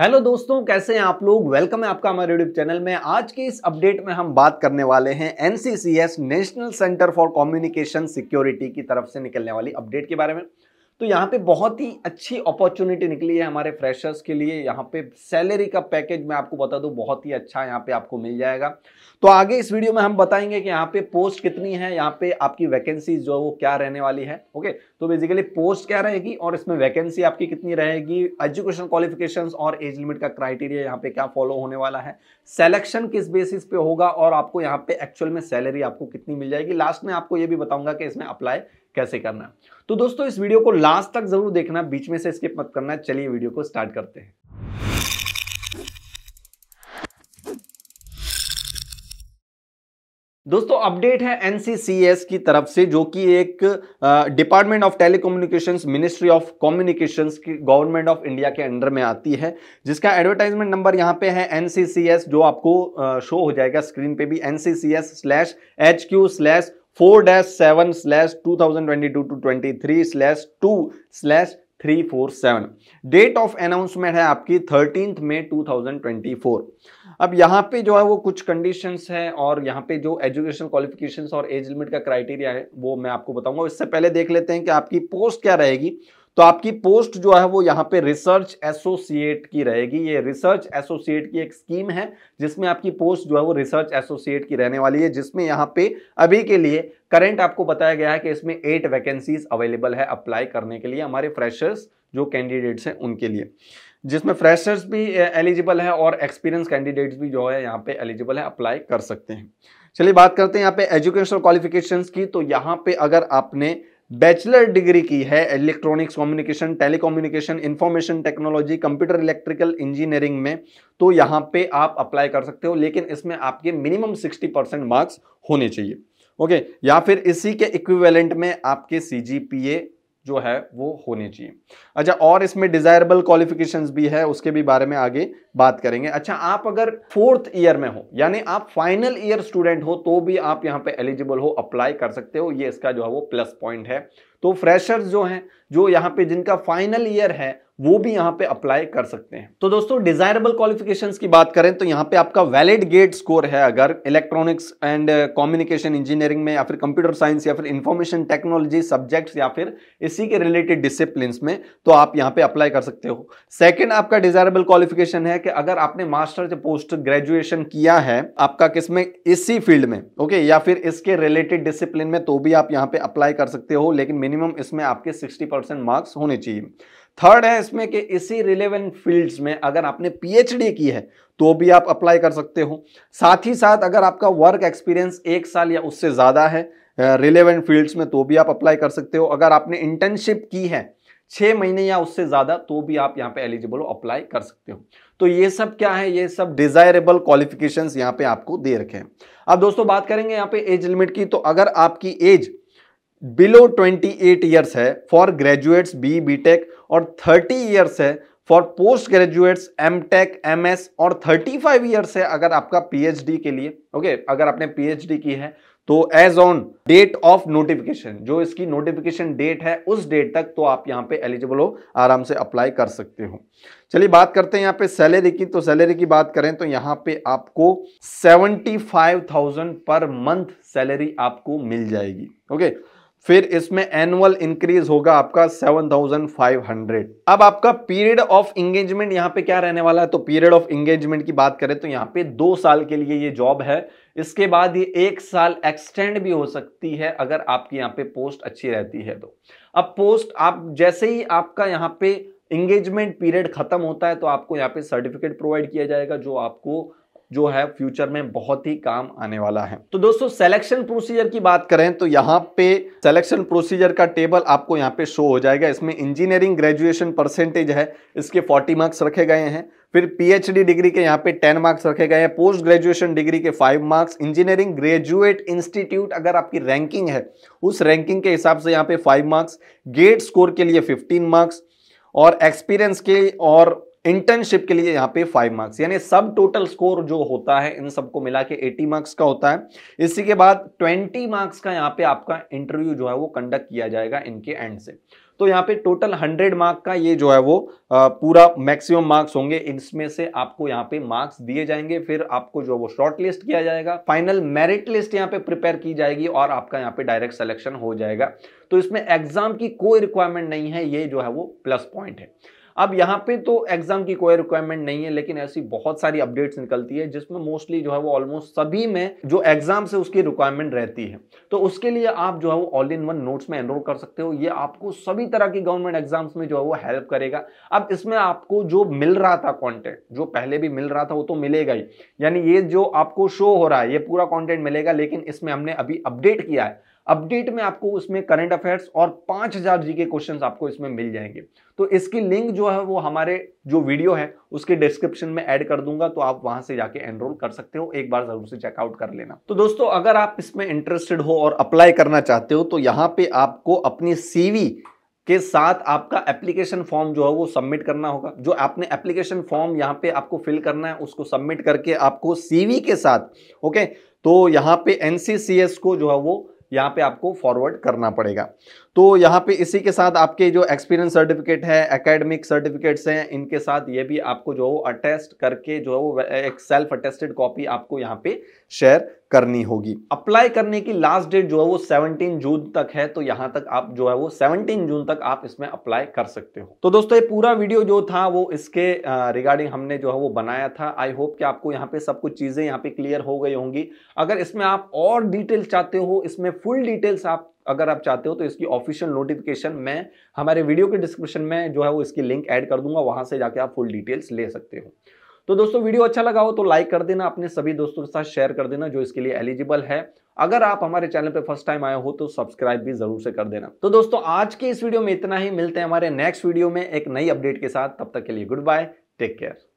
Hello दोस्तों कैसे हैं आप लोग वेलकम है आपका हमारे यूट्यूब चैनल में आज के इस अपडेट में हम बात करने वाले हैं NCCS national centre for communication security की तरफ से निकलने वाली अपडेट के बारे में तो यहाँ पे बहुत ही अच्छी अपॉर्चुनिटी निकली है हमारे फ्रेशर्स के लिए यहाँ पे सैलरी का पैकेज मैं आपको बता दूँ बहुत ही अच्छा यहाँ पे आपको मिल जाएगा तो आगे इस वीडियो में हम बताएंगे कि यहाँ पे पोस्ट कितनी है यहाँ पे आपकी वैकेंसीज जो है वो क्या रहने वाली है ओके तो बेसिकली पोस्ट क्या रहेगी और इसमें वैकेंसी आपकी कितनी रहेगी एजुकेशन क्वालिफिकेशन और एज लिमिट का क्राइटेरिया यहाँ पे क्या फॉलो होने वाला है सेलेक्शन किस बेसिस पे होगा और आपको यहाँ पे एक्चुअल में सैलरी आपको कितनी मिल जाएगी लास्ट में आपको ये भी बताऊंगा कि इसमें अप्लाई कैसे करना तो दोस्तों इस वीडियो को लास्ट तक जरूर देखना बीच में से स्किप मत करना चलिए वीडियो को स्टार्ट करते हैं दोस्तों अपडेट है एनसीसीएस की तरफ से जो कि एक department of telecommunication ministry of communication की गवर्नमेंट ऑफ इंडिया के अंडर में आती है जिसका एडवर्टाइजमेंट नंबर यहां पे है एनसीसीएस जो आपको शो हो जाएगा स्क्रीन पे भी NCCS slash H Q slash four dash seven slash two thousand twenty two two twenty three slash two slash three four seven date of announcement है आपकी thirteen May two thousand twenty four अब यहाँ पे जो है वो कुछ conditions हैं और यहाँ पे जो एजुकेशन क्वालिफिकेशंस और एज लिमिट का क्राइटेरिया है वो मैं आपको बताऊंगा इससे पहले देख लेते हैं कि आपकी पोस्ट क्या रहेगी तो आपकी पोस्ट जो है वो यहाँ पे रिसर्च एसोसिएट की रहेगी ये रिसर्च एसोसिएट की एक स्कीम है जिसमें आपकी पोस्ट जो है वो रिसर्च एसोसिएट की रहने वाली है जिसमें यहाँ पे अभी के लिए करंट आपको बताया गया है कि इसमें एट वैकेंसीज अवेलेबल है अप्लाई करने के लिए हमारे फ्रेशर्स जो कैंडिडेट्स हैं उनके लिए जिसमें फ्रेशर्स भी एलिजिबल है और एक्सपीरियंस कैंडिडेट्स भी जो है यहाँ पे एलिजिबल है अप्लाई कर सकते हैं चलिए बात करते हैं यहाँ पे एजुकेशनल क्वालिफिकेशंस की तो यहाँ पे अगर आपने बैचलर डिग्री की है electronics communication telecommunication information technology computer electrical engineering में तो यहाँ पे आप अप्लाई कर सकते हो लेकिन इसमें आपके मिनिमम 60 परसेंट मार्क्स होने चाहिए ओके या फिर इसी के इक्विवेलेंट में आपके सी जी पी ए जो है वो होनी चाहिए अच्छा और इसमें डिजायरेबल क्वालिफिकेशन भी है उसके भी बारे में आगे बात करेंगे अच्छा आप अगर फोर्थ ईयर में हो यानी आप फाइनल ईयर स्टूडेंट हो तो भी आप यहाँ पे एलिजिबल हो अप्लाई कर सकते हो ये इसका जो है वो प्लस पॉइंट है तो फ्रेशर्स जो हैं जो यहाँ पे जिनका फाइनल ईयर है वो भी यहाँ पे अप्लाई कर सकते हैं तो दोस्तों डिजायरेबल क्वालिफिकेशंस की बात करें तो यहाँ पे आपका वैलिड गेट स्कोर है अगर इलेक्ट्रॉनिक्स एंड कम्युनिकेशन इंजीनियरिंग में या फिर कंप्यूटर साइंस या फिर इंफॉर्मेशन टेक्नोलॉजी सब्जेक्ट्स या फिर इसी के रिलेटेड डिसिप्लिन में तो आप यहाँ पे अप्लाई कर सकते हो सेकेंड आपका डिजायरेबल क्वालिफिकेशन है कि अगर आपने मास्टर पोस्ट ग्रेजुएशन किया है आपका किसमें इसी फील्ड में ओके या फिर इसके रिलेटेड डिसिप्लिन में तो भी आप यहाँ पे अप्लाई कर सकते हो लेकिन मिनिमम इसमें आपके सिक्सटी मार्क्स होने चाहिए थर्ड है इसमें कि इसी रिलेवेंट फील्ड्स में अगर आपने पीएचडी की है तो भी आप अप्लाई कर सकते हो साथ ही साथ अगर आपका वर्क एक्सपीरियंस एक साल या उससे ज़्यादा है रिलेवेंट फील्ड्स में तो भी आप अप्लाई कर सकते हो अगर आपने इंटर्नशिप की है छः महीने या उससे ज़्यादा तो भी आप यहाँ पे एलिजिबल हो अप्लाई कर सकते हो तो ये सब क्या है ये सब डिज़ायरेबल क्वालिफिकेशंस यहाँ पे आपको दे रखे हैं अब दोस्तों बात करेंगे यहाँ पे एज लिमिट की तो अगर आपकी एज बिलो 28 ईयर्स है फॉर ग्रेजुएट्स बी बीटेक और 30 ईयर्स है for post graduates M Tech M S और 35 ईयर्स है अगर आपका पीएचडी के लिए ओके okay, अगर आपने पीएचडी की है तो age on date of notification जो इसकी नोटिफिकेशन डेट है उस डेट तक तो आप यहां पे एलिजिबल हो आराम से अप्लाई कर सकते हो चलिए बात करते हैं यहां पे सैलरी की तो सैलरी की बात करें तो यहां पे आपको 75,000 पर मंथ सैलरी आपको मिल जाएगी ओके okay? फिर इसमें एनुअल इंक्रीज होगा आपका 7,500 अब आपका पीरियड ऑफ एंगेजमेंट यहाँ पे क्या रहने वाला है तो पीरियड ऑफ एंगेजमेंट की बात करें तो यहाँ पे दो साल के लिए ये जॉब है इसके बाद ये एक साल एक्सटेंड भी हो सकती है अगर आपकी यहाँ पे पोस्ट अच्छी रहती है तो अब पोस्ट आप जैसे ही आपका यहाँ पे इंगेजमेंट पीरियड खत्म होता है तो आपको यहाँ पे सर्टिफिकेट प्रोवाइड किया जाएगा जो आपको जो है फ्यूचर में बहुत ही काम आने वाला है तो दोस्तों सेलेक्शन प्रोसीजर की बात करें तो यहाँ पे सिलेक्शन प्रोसीजर का टेबल आपको यहाँ पे शो हो जाएगा इसमें इंजीनियरिंग ग्रेजुएशन परसेंटेज है इसके 40 मार्क्स रखे गए हैं फिर पीएचडी डिग्री के यहाँ पे 10 मार्क्स रखे गए हैं पोस्ट ग्रेजुएशन डिग्री के 5 मार्क्स इंजीनियरिंग ग्रेजुएट इंस्टीट्यूट अगर आपकी रैंकिंग है उस रैंकिंग के हिसाब से यहाँ पे 5 मार्क्स गेट स्कोर के लिए 15 मार्क्स और एक्सपीरियंस के और इंटर्नशिप के लिए यहाँ पे फाइव मार्क्स यानी सब टोटल स्कोर जो होता है इन सबको मिला के एटी मार्क्स का होता है इसी के बाद ट्वेंटी मार्क्स का यहाँ पे आपका इंटरव्यू जो है वो कंडक्ट किया जाएगा इनके एंड से तो यहाँ पे टोटल हंड्रेड मार्क का ये जो है वो पूरा मैक्सिमम मार्क्स होंगे इसमें से आपको यहाँ पे मार्क्स दिए जाएंगे फिर आपको जो वो शॉर्ट लिस्ट किया जाएगा फाइनल मेरिट लिस्ट यहाँ पे प्रिपेयर की जाएगी और आपका यहाँ पे डायरेक्ट सिलेक्शन हो जाएगा तो इसमें एग्जाम की कोई रिक्वायरमेंट नहीं है ये जो है वो प्लस पॉइंट है अब यहाँ पे तो एग्जाम की कोई रिक्वायरमेंट नहीं है लेकिन ऐसी बहुत सारी अपडेट्स निकलती है जिसमें मोस्टली जो है वो ऑलमोस्ट सभी में जो एग्जाम से उसकी रिक्वायरमेंट रहती है तो उसके लिए आप जो है वो ऑल इन वन नोट्स में एनरोल कर सकते हो ये आपको सभी तरह की गवर्नमेंट एग्जाम्स में जो है वो हेल्प करेगा अब इसमें आपको जो मिल रहा था कॉन्टेंट जो पहले भी मिल रहा था वो तो मिलेगा ही यानी ये जो आपको शो हो रहा है ये पूरा कॉन्टेंट मिलेगा लेकिन इसमें हमने अभी अपडेट किया है अपडेट में आपको उसमें करंट अफेयर्स और पांच हजार जी के क्वेश्चन आपको इसमें मिल जाएंगे तो इसकी लिंक जो है वो हमारे जो वीडियो है उसके डिस्क्रिप्शन में ऐड कर दूंगा तो आप वहां से जाके एनरोल कर सकते हो एक बार जरूर से चेकआउट कर लेना तो दोस्तों अगर आप इसमें इंटरेस्टेड हो और अप्लाई करना चाहते हो तो यहाँ पे आपको अपनी सीवी के साथ आपका एप्लीकेशन फॉर्म जो है वो सबमिट करना होगा जो आपने एप्लीकेशन फॉर्म यहाँ पे आपको फिल करना है उसको सबमिट करके आपको सीवी के साथ ओके तो यहाँ पे एनसीसीएस को जो है वो यहाँ पे आपको फॉरवर्ड करना पड़ेगा तो यहाँ पे इसी के साथ आपके जो एक्सपीरियंस सर्टिफिकेट है एकेडमिक सर्टिफिकेट्स हैं इनके साथ ये भी आपको जो अटेस्ट करके जो है वो एक सेल्फ अटेस्टेड कॉपी आपको यहाँ पे शेयर करनी होगी अप्लाई करने की लास्ट डेट जो है वो 17 जून तक है तो यहाँ तक आप जो है वो 17 जून तक आप इसमें अप्लाई कर सकते हो तो दोस्तों ये पूरा वीडियो जो था वो इसके रिगार्डिंग हमने जो है वो बनाया था आई होप कि आपको यहाँ पे सब कुछ चीज़ें यहाँ पे क्लियर हो गई होंगी अगर इसमें आप और डिटेल्स चाहते हो इसमें फुल डिटेल्स आप अगर आप चाहते हो तो इसकी ऑफिशियल नोटिफिकेशन मैं हमारे वीडियो के डिस्क्रिप्शन में जो है वो इसकी लिंक ऐड कर दूंगा वहां से जाके आप फुल डिटेल्स ले सकते हो तो दोस्तों वीडियो अच्छा लगा हो तो लाइक कर देना अपने सभी दोस्तों के साथ शेयर कर देना जो इसके लिए एलिजिबल है अगर आप हमारे चैनल पर फर्स्ट टाइम आए हो तो सब्सक्राइब भी जरूर से कर देना तो दोस्तों आज के इस वीडियो में इतना ही मिलते हैं हमारे नेक्स्ट वीडियो में एक नई अपडेट के साथ तब तक के लिए गुड बाय टेक केयर